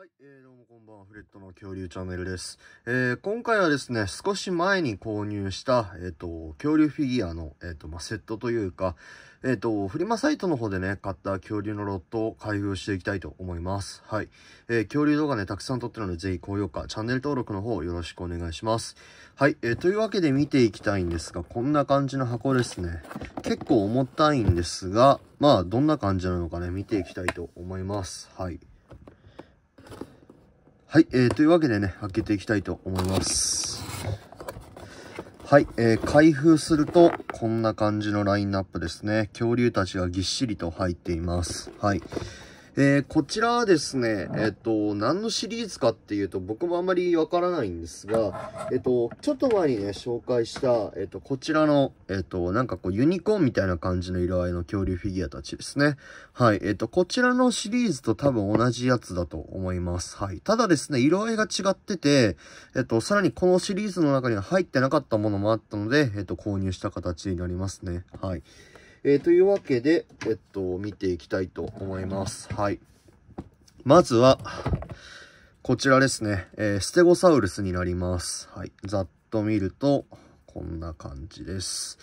はい、えー、どうもこんばんは、フレットの恐竜チャンネルです。えー、今回はですね、少し前に購入した、えっ、ー、と、恐竜フィギュアの、えっ、ー、と、まあ、セットというか、えっ、と、フリマサイトの方でね、買った恐竜のロットを開封していきたいと思います。はい。え恐竜動画ね、たくさん撮ってるので、ぜひ高評価、チャンネル登録の方よろしくお願いします。はい、えというわけで見ていきたいんですが、こんな感じの箱ですね。結構重たいんですが、まあ、どんな感じなのかね、見ていきたいと思います。はい。はい、えー、というわけでね、開けていきたいと思います。はい、えー、開封すると、こんな感じのラインナップですね。恐竜たちがぎっしりと入っています。はい。えー、こちらはですね、えっ、ー、と、何のシリーズかっていうと、僕もあんまりわからないんですが、えっ、ー、と、ちょっと前にね、紹介した、えっと、こちらの、えっと、なんかこう、ユニコーンみたいな感じの色合いの恐竜フィギュアたちですね。はい、えっと、こちらのシリーズと多分同じやつだと思います。はい。ただですね、色合いが違ってて、えっと、さらにこのシリーズの中には入ってなかったものもあったので、えっと、購入した形になりますね。はい。えー、というわけで、えっと、見ていきたいと思います。はい。まずは、こちらですね。えー、ステゴサウルスになります。はい。ざっと見ると、こんな感じです。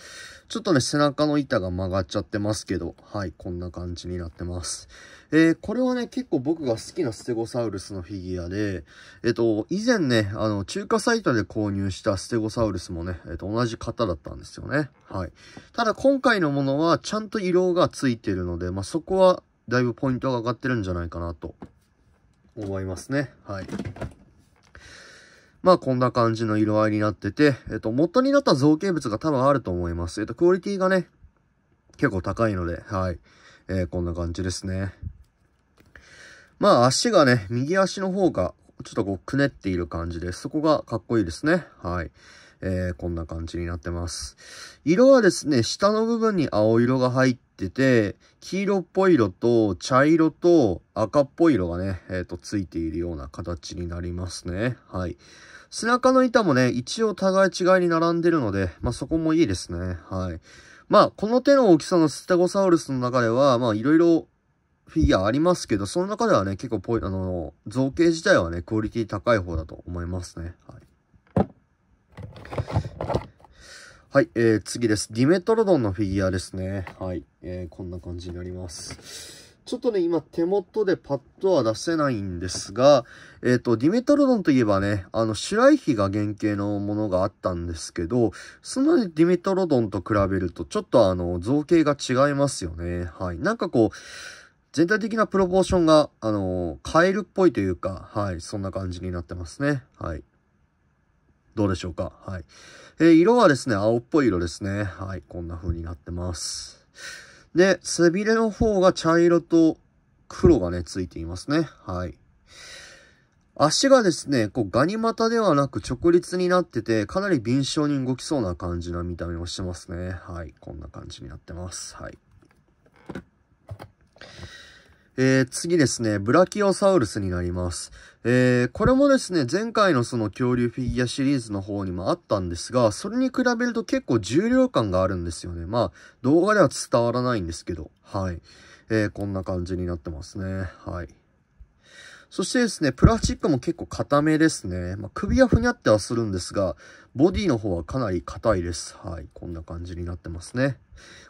ちょっとね、背中の板が曲がっちゃってますけど、はい、こんな感じになってます。えー、これはね、結構僕が好きなステゴサウルスのフィギュアで、えっ、と、以前ね、あの、中華サイトで購入したステゴサウルスもね、えっ、と、同じ型だったんですよね。はい。ただ、今回のものは、ちゃんと色がついてるので、まあ、そこは、だいぶポイントが上がってるんじゃないかなと思いますね。はい。まあこんな感じの色合いになってて、えっと、元になった造形物が多分あると思います。えっと、クオリティがね、結構高いので、はい。えー、こんな感じですね。まあ足がね、右足の方が、ちょっとこう、くねっている感じです。そこがかっこいいですね。はい。えー、こんな感じになってます。色はですね、下の部分に青色が入ってて、黄色っぽい色と茶色と赤っぽい色がね、えっ、ー、と、ついているような形になりますね。はい。背中の板もね、一応互い違いに並んでるので、まあ、そこもいいですね。はい。まあ、この手の大きさのステゴサウルスの中では、まあ、いろいろフィギュアありますけど、その中ではね、結構ポイ、あの、造形自体はね、クオリティ高い方だと思いますね。はい。はい、えー、次です。ディメトロドンのフィギュアですね。はい、えー、こんな感じになります。ちょっとね、今手元でパッとは出せないんですが、えっ、ー、と、ディメトロドンといえばね、あの、白来比が原型のものがあったんですけど、そのディメトロドンと比べると、ちょっとあの、造形が違いますよね。はい。なんかこう、全体的なプロポーションが、あの、カエルっぽいというか、はい、そんな感じになってますね。はい。どうでしょうか。はい。えー、色はですね、青っぽい色ですね。はい。こんな風になってます。で、背びれの方が茶色と黒がね、ついていますね。はい。足がですね、こうガニ股ではなく直立になってて、かなり敏捷に動きそうな感じの見た目をしてますね。はい。こんな感じになってます。はい。えー、次ですね、ブラキオサウルスになります。えー、これもですね、前回のその恐竜フィギュアシリーズの方にもあったんですが、それに比べると結構重量感があるんですよね。まあ、動画では伝わらないんですけど、はい。えー、こんな感じになってますね。はい。そしてですね、プラスチックも結構硬めですね。まあ、首はふにゃってはするんですが、ボディの方はかなり硬いです。はい。こんな感じになってますね。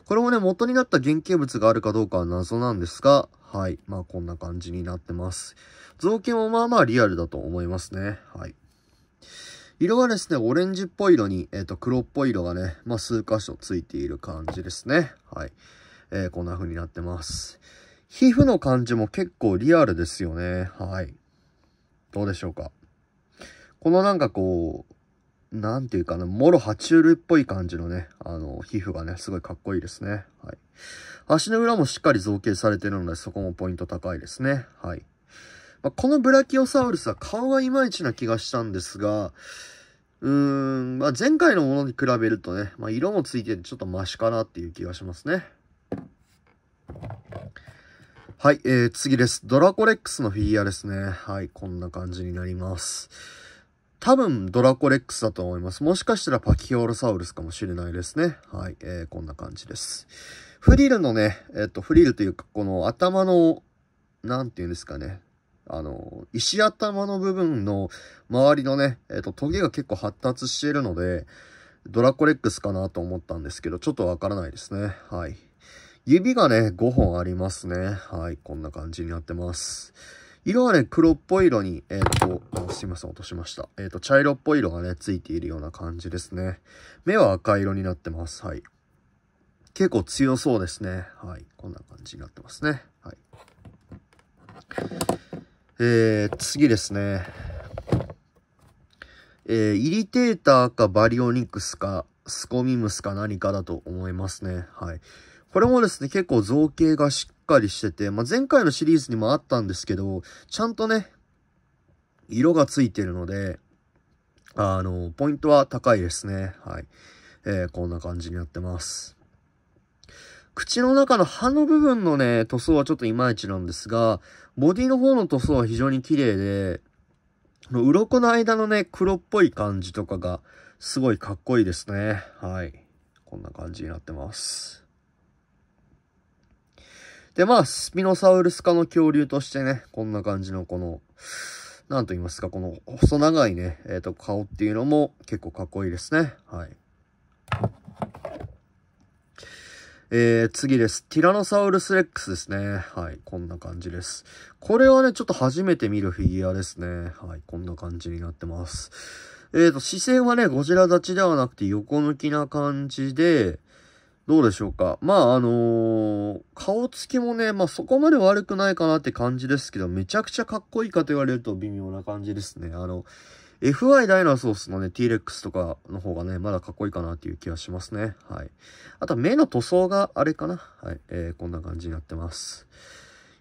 これもね、元になった原型物があるかどうかは謎なんですが、はい。まあ、こんな感じになってます。造形もまあまあリアルだと思いますね。はい。色はですね、オレンジっぽい色に、えっ、ー、と、黒っぽい色がね、まあ、数箇所ついている感じですね。はい。えー、こんな風になってます。皮膚の感じも結構リアルですよね。はい。どうでしょうか。このなんかこう、なんていうかな、もろ爬虫類っぽい感じのね、あの、皮膚がね、すごいかっこいいですね。はい。足の裏もしっかり造形されてるので、そこもポイント高いですね。はい。まあ、このブラキオサウルスは顔がいまいちな気がしたんですが、うーん、まあ、前回のものに比べるとね、まあ、色もついててちょっとマシかなっていう気がしますね。はい、えー、次です。ドラコレックスのフィギュアですね。はい、こんな感じになります。多分ドラコレックスだと思います。もしかしたらパキオロサウルスかもしれないですね。はい、えー、こんな感じです。フリルのね、えっ、ー、と、フリルというか、この頭の、なんていうんですかね。あの、石頭の部分の周りのね、えっ、ー、と、トゲが結構発達しているので、ドラコレックスかなと思ったんですけど、ちょっとわからないですね。はい。指がね、5本ありますね。はい、こんな感じになってます。色はね、黒っぽい色に、えっ、ー、と、すいません、落としました。えっ、ー、と、茶色っぽい色がね、ついているような感じですね。目は赤色になってます。はい。結構強そうですね。はい。こんな感じになってますね。はい。えー、次ですね。えー、イリテーターかバリオニクスか、スコミムスか何かだと思いますね。はい。これもですね、結構造形がしっかりしてて、まあ、前回のシリーズにもあったんですけど、ちゃんとね、色がついてるので、あの、ポイントは高いですね。はい。えー、こんな感じになってます。口の中の歯の部分のね、塗装はちょっといまいちなんですが、ボディの方の塗装は非常に綺麗で、の鱗の間のね、黒っぽい感じとかが、すごいかっこいいですね。はい。こんな感じになってます。で、まあ、スピノサウルス科の恐竜としてね、こんな感じのこの、なんと言いますか、この細長いね、えっ、ー、と、顔っていうのも結構かっこいいですね。はい。えー、次です。ティラノサウルスレックスですね。はい、こんな感じです。これはね、ちょっと初めて見るフィギュアですね。はい、こんな感じになってます。えっ、ー、と、視線はね、ゴジラ立ちではなくて横向きな感じで、どうでしょうか。まあ、あのー、顔つきもね、まあ、そこまで悪くないかなって感じですけど、めちゃくちゃかっこいいかと言われると微妙な感じですね。あの、FI ダイナソースのね、T-Rex とかの方がね、まだかっこいいかなっていう気はしますね。はい。あと目の塗装があれかな。はい。えー、こんな感じになってます。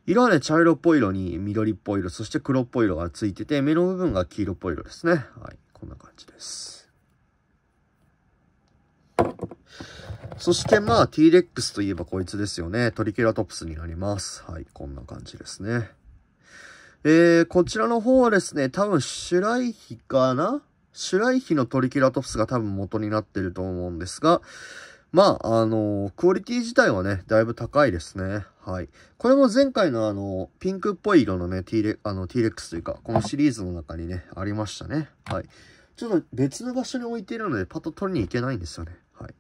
色はね、茶色っぽい色に緑っぽい色、そして黒っぽい色がついてて、目の部分が黄色っぽい色ですね。はい。こんな感じです。そしてまあ T-Rex といえばこいつですよね。トリケラトプスになります。はい、こんな感じですね。えー、こちらの方はですね、多分シュライヒかなシュライヒのトリケラトプスが多分元になってると思うんですが、まあ、あのー、クオリティ自体はね、だいぶ高いですね。はい。これも前回のあの、ピンクっぽい色のね、T レ、あの、T-Rex というか、このシリーズの中にね、ありましたね。はい。ちょっと別の場所に置いているので、パッと取りに行けないんですよね。はい。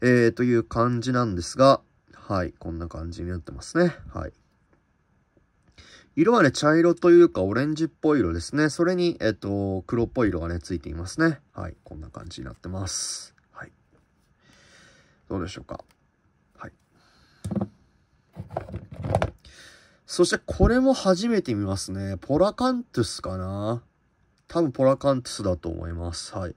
えー、という感じなんですが、はい、こんな感じになってますね。はい。色はね、茶色というかオレンジっぽい色ですね。それに、えっと、黒っぽい色がね、ついていますね。はい、こんな感じになってます。はい。どうでしょうか。はい。そして、これも初めて見ますね。ポラカントゥスかな多分ポラカントゥスだと思います。はい。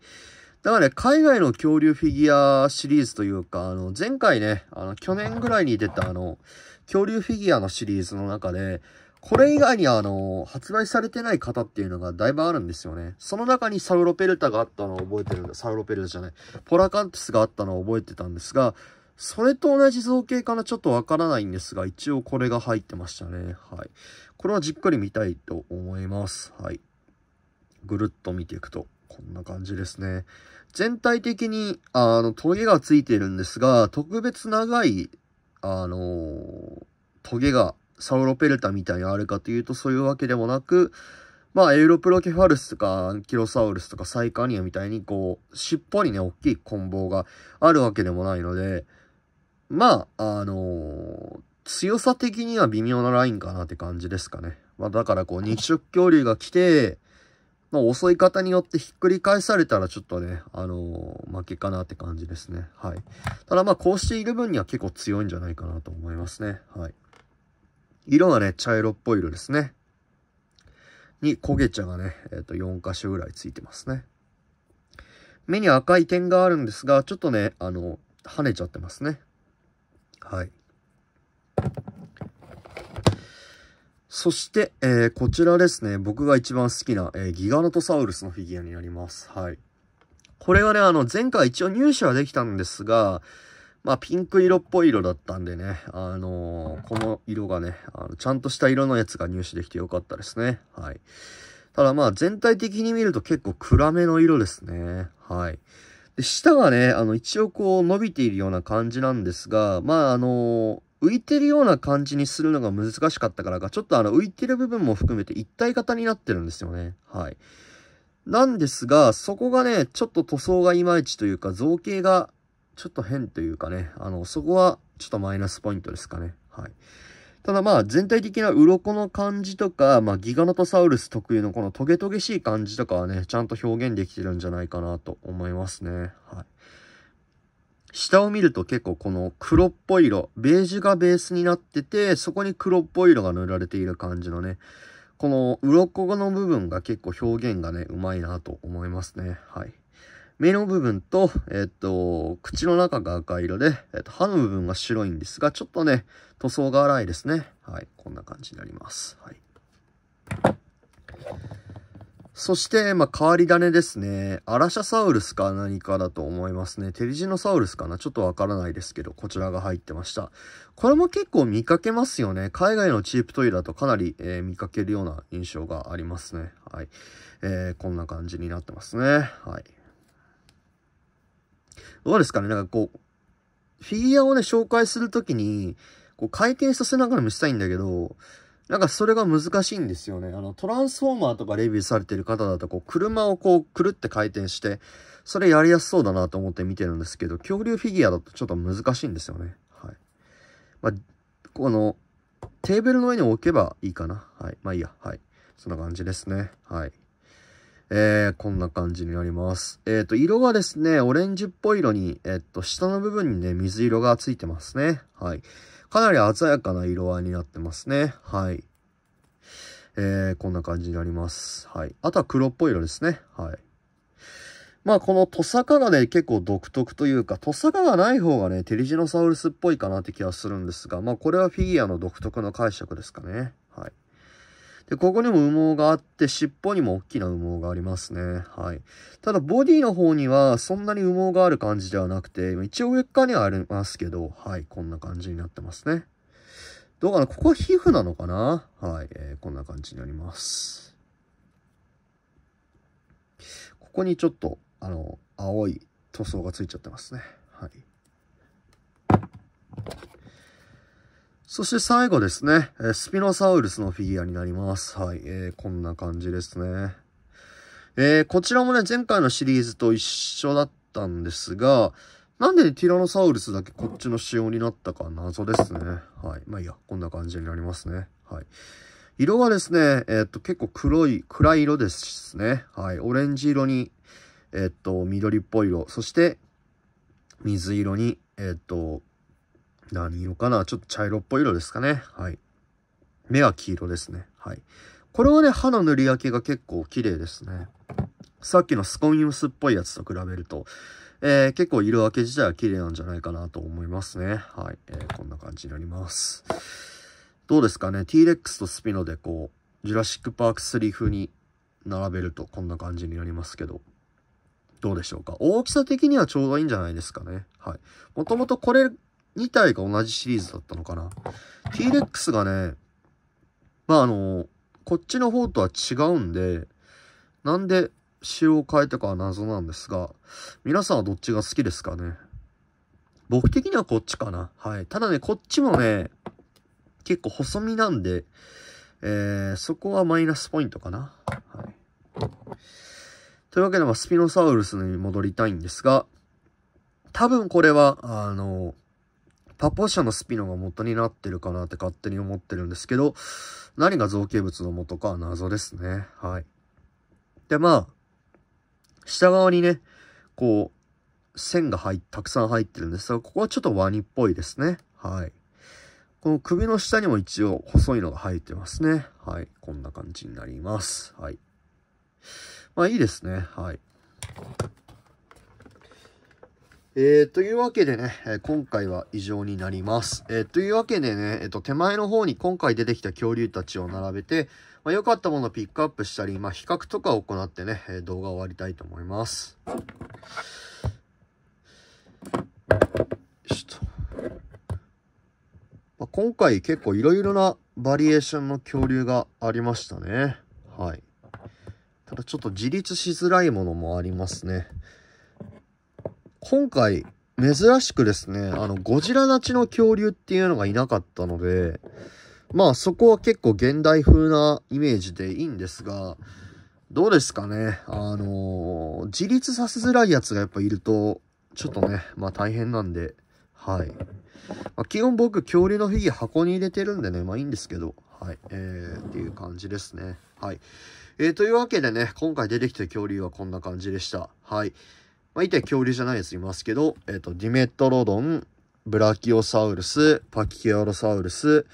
だからね、海外の恐竜フィギュアシリーズというか、あの、前回ね、あの、去年ぐらいに出たあの、恐竜フィギュアのシリーズの中で、これ以外にあの、発売されてない方っていうのがだいぶあるんですよね。その中にサウロペルタがあったのを覚えてるんだ。サウロペルタじゃない。ポラカンティスがあったのを覚えてたんですが、それと同じ造形かなちょっとわからないんですが、一応これが入ってましたね。はい。これはじっくり見たいと思います。はい。ぐるっと見ていくと。こんな感じですね。全体的に、あの、トゲがついてるんですが、特別長い、あの、トゲがサウロペルタみたいにあるかというと、そういうわけでもなく、まあ、エウロプロケファルスとか、キロサウルスとか、サイカニアみたいに、こう、尻尾にね、大きい棍棒があるわけでもないので、まあ、あのー、強さ的には微妙なラインかなって感じですかね。まあ、だからこう、肉食恐竜が来て、まあ、襲い方によってひっくり返されたらちょっとね、あのー、負けかなって感じですね。はい。ただまあ、こうしている分には結構強いんじゃないかなと思いますね。はい。色はね、茶色っぽい色ですね。に焦げ茶がね、えっ、ー、と、4箇所ぐらいついてますね。目に赤い点があるんですが、ちょっとね、あの、跳ねちゃってますね。はい。そして、えー、こちらですね、僕が一番好きな、えー、ギガノトサウルスのフィギュアになります。はい。これはね、あの、前回一応入手はできたんですが、まあ、ピンク色っぽい色だったんでね、あのー、この色がねあの、ちゃんとした色のやつが入手できてよかったですね。はい。ただまあ、全体的に見ると結構暗めの色ですね。はい。で、下はね、あの、一応こう伸びているような感じなんですが、まあ、あのー浮いてるような感じにするのが難しかったからか、ちょっとあの浮いてる部分も含めて一体型になってるんですよね。はい。なんですが、そこがね、ちょっと塗装がいまいちというか、造形がちょっと変というかね、あの、そこはちょっとマイナスポイントですかね。はい。ただまあ全体的な鱗の感じとか、まあギガノトサウルス特有のこのトゲトゲしい感じとかはね、ちゃんと表現できてるんじゃないかなと思いますね。はい。下を見ると結構この黒っぽい色、ベージュがベースになってて、そこに黒っぽい色が塗られている感じのね、この鱗の部分が結構表現がね、うまいなと思いますね。はい。目の部分と、えっと、口の中が赤色で、えっと、歯の部分が白いんですが、ちょっとね、塗装が荒いですね。はい。こんな感じになります。はい。そして、まあ、変わり種ですね。アラシャサウルスか何かだと思いますね。テリジノサウルスかなちょっとわからないですけど、こちらが入ってました。これも結構見かけますよね。海外のチープトイレだとかなり、えー、見かけるような印象がありますね。はい。えー、こんな感じになってますね。はい。どうですかねなんかこう、フィギュアをね、紹介するときに、こう回転させながら見せたいんだけど、なんかそれが難しいんですよね。あの、トランスフォーマーとかレビューされてる方だと、こう、車をこう、くるって回転して、それやりやすそうだなと思って見てるんですけど、恐竜フィギュアだとちょっと難しいんですよね。はい。まあ、この、テーブルの上に置けばいいかな。はい。まあいいや。はい。そんな感じですね。はい。えー、こんな感じになります。えっ、ー、と、色がですね、オレンジっぽい色に、えっ、ー、と、下の部分にね、水色がついてますね。はい。かなり鮮やかな色合いになってますね。はい。えー、こんな感じになります。はい。あとは黒っぽい色ですね。はい。まあ、このトサカがね、結構独特というか、トサカがない方がね、テリジノサウルスっぽいかなって気がするんですが、まあ、これはフィギュアの独特の解釈ですかね。で、ここにも羽毛があって、尻尾にも大きな羽毛がありますね。はい。ただ、ボディの方にはそんなに羽毛がある感じではなくて、一応上側にはありますけど、はい、こんな感じになってますね。どうかなここは皮膚なのかなはい、えー、こんな感じになります。ここにちょっと、あの、青い塗装がついちゃってますね。はい。そして最後ですね、スピノサウルスのフィギュアになります。はい、えー、こんな感じですね。えー、こちらもね、前回のシリーズと一緒だったんですが、なんでティラノサウルスだけこっちの仕様になったか謎ですね。はい。まあいいや、こんな感じになりますね。はい。色がですね、えー、っと、結構黒い、暗い色ですね。はい。オレンジ色に、えー、っと、緑っぽい色。そして、水色に、えっと、何色かなちょっと茶色っぽい色ですかね。はい。目は黄色ですね。はい。これはね、歯の塗り分けが結構綺麗ですね。さっきのスコンウスっぽいやつと比べると、えー、結構色分け自体は綺麗なんじゃないかなと思いますね。はい。えー、こんな感じになります。どうですかね ?T-Rex とスピノでこう、ジュラシックパーク3風に並べるとこんな感じになりますけど。どうでしょうか大きさ的にはちょうどいいんじゃないですかね。はい。もともとこれ2体が同じシリーズだったのかな。T-Rex がね、まああの、こっちの方とは違うんで、なんで仕様を変えたかは謎なんですが、皆さんはどっちが好きですかね。僕的にはこっちかな。はい。ただね、こっちもね、結構細身なんで、えー、そこはマイナスポイントかな。はい。というわけで、まあ、スピノサウルスに戻りたいんですが、多分これは、あの、パポ社のスピノが元になってるかなって勝手に思ってるんですけど、何が造形物の元かは謎ですね。はい。で、まあ、下側にね、こう、線が入たくさん入ってるんですが、ここはちょっとワニっぽいですね。はい。この首の下にも一応細いのが入ってますね。はい。こんな感じになります。はい。まあいいですね。はい。えー、というわけでね、え今回は以上になります。えー、というわけでね、えっ、ー、と、手前の方に今回出てきた恐竜たちを並べて、まあ、良かったものをピックアップしたり、まあ、比較とかを行ってね、え動画を終わりたいと思います。よしと。まあ、今回結構いろいろなバリエーションの恐竜がありましたね。はい。ただちょっと自立しづらいものもありますね。今回、珍しくですね、あの、ゴジラ立ちの恐竜っていうのがいなかったので、まあそこは結構現代風なイメージでいいんですが、どうですかね。あのー、自立させづらいやつがやっぱいると、ちょっとね、まあ大変なんで、はい。まあ、基本僕、恐竜のフィギュア箱に入れてるんでね、まあいいんですけど、はい。えー、っていう感じですね。はい。えー、というわけでね、今回出てきた恐竜はこんな感じでした。はい。まあ、一体恐竜じゃないやついますけど、えっ、ー、と、ディメトロドン、ブラキオサウルス、パキケアロサウルス、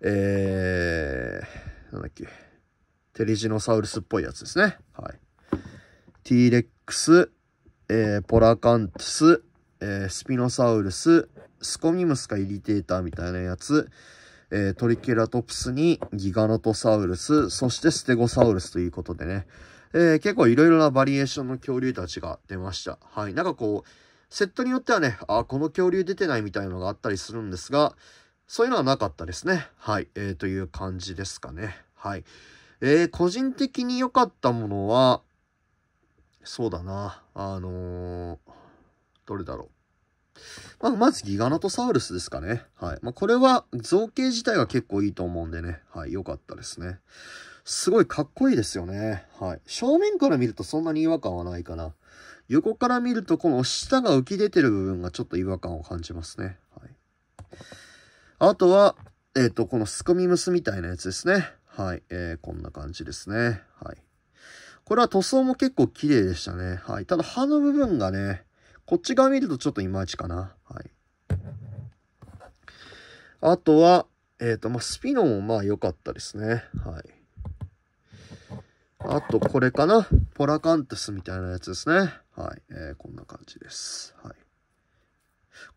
えー、なんだっけ、テリジノサウルスっぽいやつですね。はい。ティーレックス、えー、ポラカントス、えー、スピノサウルス、スコミムスかイリテーターみたいなやつ、えー、トリケラトプスにギガノトサウルス、そしてステゴサウルスということでね、えー、結構いろいろなバリエーションの恐竜たちが出ました。はい。なんかこう、セットによってはね、あ、この恐竜出てないみたいのがあったりするんですが、そういうのはなかったですね。はい。えー、という感じですかね。はい。えー、個人的に良かったものは、そうだな。あのー、どれだろう。まあ、まずギガノトサウルスですかね。はい。まあ、これは造形自体が結構いいと思うんでね。はい。良かったですね。すごいかっこいいですよね。はい。正面から見るとそんなに違和感はないかな。横から見るとこの下が浮き出てる部分がちょっと違和感を感じますね。はい。あとは、えっ、ー、と、このすくみムスみたいなやつですね。はい。えー、こんな感じですね。はい。これは塗装も結構綺麗でしたね。はい。ただ刃の部分がね、こっち側見るとちょっといまいちかな。はい。あとは、えっ、ー、と、まあ、スピノもまあ良かったですね。はい。あと、これかな。ポラカンテスみたいなやつですね。はい。えー、こんな感じです。はい。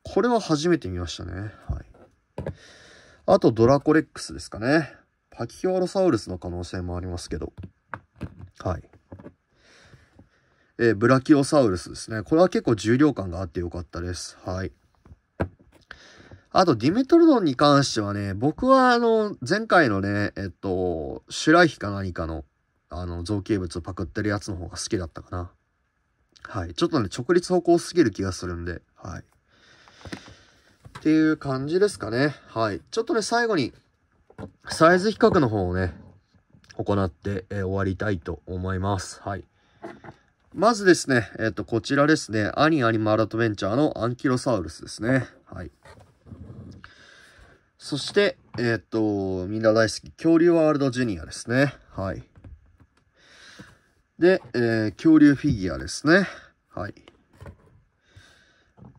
これは初めて見ましたね。はい。あと、ドラコレックスですかね。パキオロサウルスの可能性もありますけど。はい。えー、ブラキオサウルスですね。これは結構重量感があってよかったです。はい。あと、ディメトロドンに関してはね、僕はあの、前回のね、えっと、シュライヒか何かのあの、造形物をパクってるやつの方が好きだったかな。はい。ちょっとね、直立歩行すぎる気がするんで、はい。っていう感じですかね。はい。ちょっとね、最後に、サイズ比較の方をね、行って、えー、終わりたいと思います。はい。まずですね、えっ、ー、と、こちらですね、アニアニマルアドベンチャーのアンキロサウルスですね。はい。そして、えっ、ー、と、みんな大好き、恐竜ワールドジュニアですね。はい。で、えー、恐竜フィギュアですね。はい。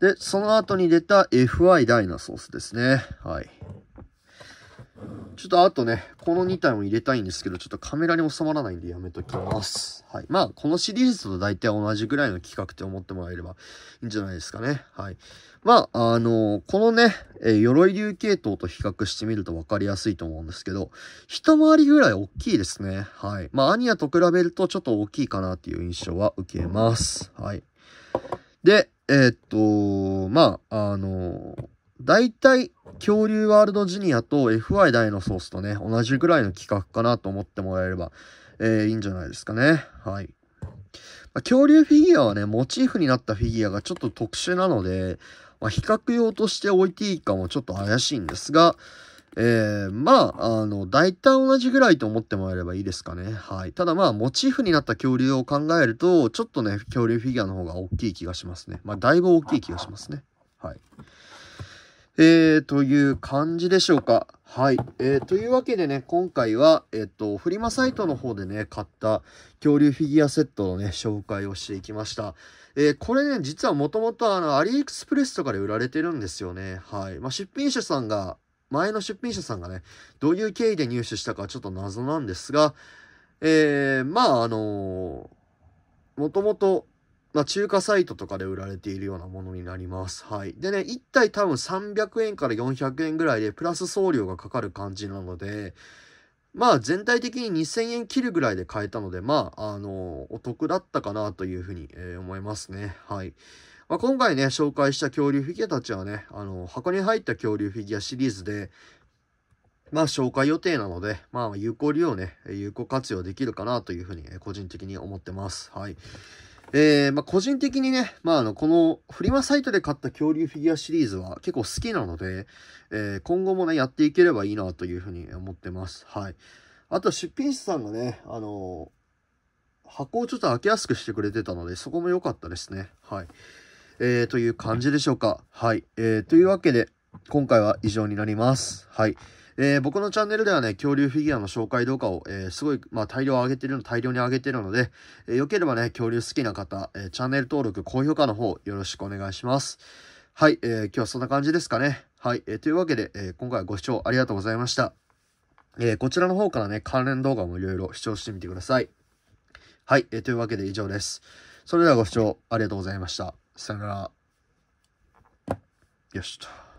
で、その後に出た FI ダイナソースですね。はい。ちょっとあとね、この2体も入れたいんですけど、ちょっとカメラに収まらないんでやめときます。はい。まあ、このシリーズと大体同じぐらいの企画って思ってもらえればいいんじゃないですかね。はい。まあ、あのー、このね、え鎧竜系統と比較してみると分かりやすいと思うんですけど、一回りぐらい大きいですね。はい。まあ、アニアと比べるとちょっと大きいかなっていう印象は受けます。はい。で、えー、っと、まあ、あのー大体、恐竜ワールドジュニアと FI 大のソースとね、同じぐらいの企画かなと思ってもらえれば、えー、いいんじゃないですかね。はい。まあ、恐竜フィギュアはね、モチーフになったフィギュアがちょっと特殊なので、まあ、比較用として置いていいかもちょっと怪しいんですが、えー、まあ、あの、大体同じぐらいと思ってもらえればいいですかね。はい。ただまあ、モチーフになった恐竜を考えると、ちょっとね、恐竜フィギュアの方が大きい気がしますね。まあ、だいぶ大きい気がしますね。はい。えー、という感じでしょうか。はい。えー、というわけでね、今回は、えっ、ー、と、フリマサイトの方でね、買った恐竜フィギュアセットのね、紹介をしていきました。えー、これね、実はもともとあの、アリエクスプレスとかで売られてるんですよね。はい。まあ、出品者さんが、前の出品者さんがね、どういう経緯で入手したかちょっと謎なんですが、えー、まあ、あのー、もともとまあ、中華サイトとかで売られているようなものになります。はい。でね、1体多分300円から400円ぐらいで、プラス送料がかかる感じなので、まあ全体的に2000円切るぐらいで買えたので、まあ、あの、お得だったかなというふうに、えー、思いますね。はい。まあ、今回ね、紹介した恐竜フィギュアたちはね、あの、箱に入った恐竜フィギュアシリーズで、まあ紹介予定なので、まあ有効利用ね、有効活用できるかなというふうに個人的に思ってます。はい。えー、まあ、個人的にね、まあ、あの、このフリマサイトで買った恐竜フィギュアシリーズは結構好きなので、えー、今後もね、やっていければいいなというふうに思ってます。はい。あと、出品者さんがね、あのー、箱をちょっと開けやすくしてくれてたので、そこも良かったですね。はい。えー、という感じでしょうか。はい。えー、というわけで、今回は以上になります。はい。えー、僕のチャンネルではね、恐竜フィギュアの紹介動画を、えー、すごい、まあ、大量上げてるの、大量に上げてるので、えー、よければね、恐竜好きな方、えチャンネル登録、高評価の方、よろしくお願いします。はい、えー、今日はそんな感じですかね。はい、えというわけで、え今回はご視聴ありがとうございました。えこちらの方からね、関連動画もいろいろ視聴してみてください。はい、えというわけで以上です。それではご視聴ありがとうございました。さよなら。よしと。